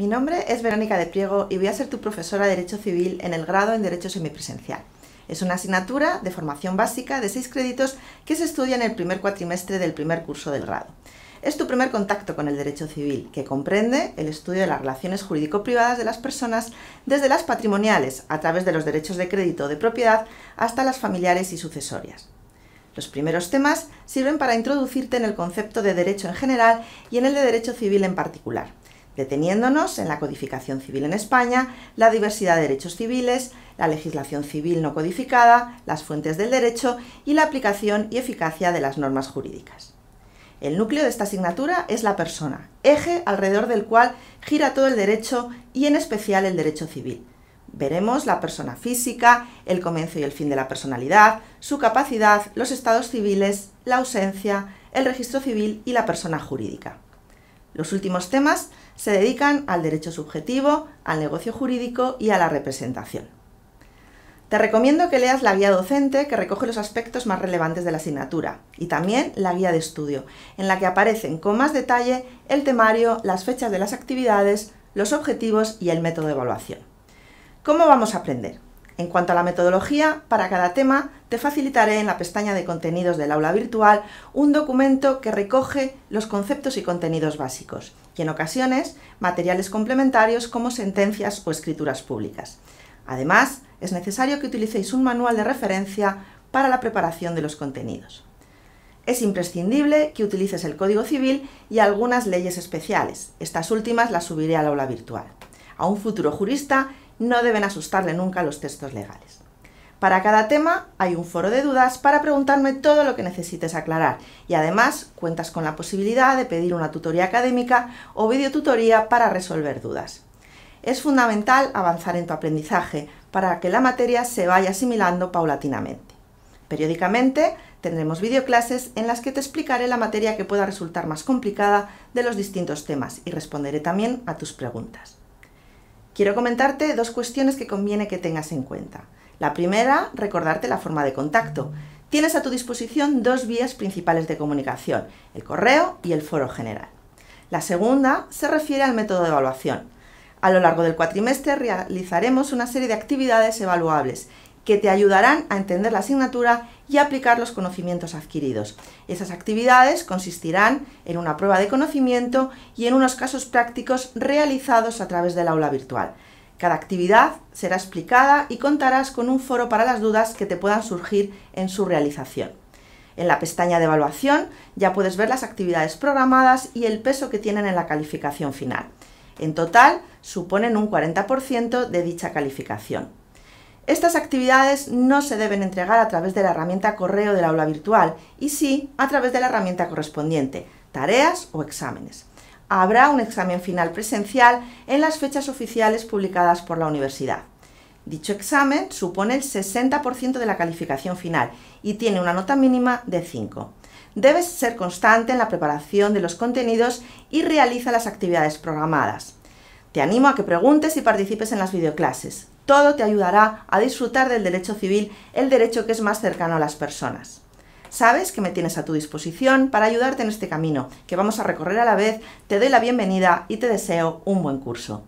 Mi nombre es Verónica de Priego y voy a ser tu profesora de Derecho Civil en el grado en Derecho Semipresencial. Es una asignatura de formación básica de seis créditos que se estudia en el primer cuatrimestre del primer curso del grado. Es tu primer contacto con el derecho civil, que comprende el estudio de las relaciones jurídico-privadas de las personas, desde las patrimoniales, a través de los derechos de crédito o de propiedad, hasta las familiares y sucesorias. Los primeros temas sirven para introducirte en el concepto de derecho en general y en el de derecho civil en particular deteniéndonos en la codificación civil en España, la diversidad de derechos civiles, la legislación civil no codificada, las fuentes del derecho y la aplicación y eficacia de las normas jurídicas. El núcleo de esta asignatura es la persona, eje alrededor del cual gira todo el derecho y en especial el derecho civil. Veremos la persona física, el comienzo y el fin de la personalidad, su capacidad, los estados civiles, la ausencia, el registro civil y la persona jurídica. Los últimos temas se dedican al derecho subjetivo, al negocio jurídico y a la representación. Te recomiendo que leas la guía docente que recoge los aspectos más relevantes de la asignatura y también la guía de estudio, en la que aparecen con más detalle el temario, las fechas de las actividades, los objetivos y el método de evaluación. ¿Cómo vamos a aprender? En cuanto a la metodología, para cada tema te facilitaré en la pestaña de contenidos del aula virtual un documento que recoge los conceptos y contenidos básicos y en ocasiones materiales complementarios como sentencias o escrituras públicas. Además, es necesario que utilicéis un manual de referencia para la preparación de los contenidos. Es imprescindible que utilices el Código Civil y algunas leyes especiales. Estas últimas las subiré al aula virtual. A un futuro jurista no deben asustarle nunca los textos legales. Para cada tema hay un foro de dudas para preguntarme todo lo que necesites aclarar y además cuentas con la posibilidad de pedir una tutoría académica o videotutoría para resolver dudas. Es fundamental avanzar en tu aprendizaje para que la materia se vaya asimilando paulatinamente. Periódicamente tendremos videoclases en las que te explicaré la materia que pueda resultar más complicada de los distintos temas y responderé también a tus preguntas. Quiero comentarte dos cuestiones que conviene que tengas en cuenta. La primera, recordarte la forma de contacto. Tienes a tu disposición dos vías principales de comunicación, el correo y el foro general. La segunda se refiere al método de evaluación. A lo largo del cuatrimestre realizaremos una serie de actividades evaluables que te ayudarán a entender la asignatura y aplicar los conocimientos adquiridos. Esas actividades consistirán en una prueba de conocimiento y en unos casos prácticos realizados a través del aula virtual. Cada actividad será explicada y contarás con un foro para las dudas que te puedan surgir en su realización. En la pestaña de evaluación ya puedes ver las actividades programadas y el peso que tienen en la calificación final. En total, suponen un 40% de dicha calificación. Estas actividades no se deben entregar a través de la herramienta correo del aula virtual y sí a través de la herramienta correspondiente, tareas o exámenes. Habrá un examen final presencial en las fechas oficiales publicadas por la universidad. Dicho examen supone el 60% de la calificación final y tiene una nota mínima de 5. Debes ser constante en la preparación de los contenidos y realiza las actividades programadas. Te animo a que preguntes y participes en las videoclases todo te ayudará a disfrutar del derecho civil, el derecho que es más cercano a las personas. Sabes que me tienes a tu disposición para ayudarte en este camino que vamos a recorrer a la vez, te doy la bienvenida y te deseo un buen curso.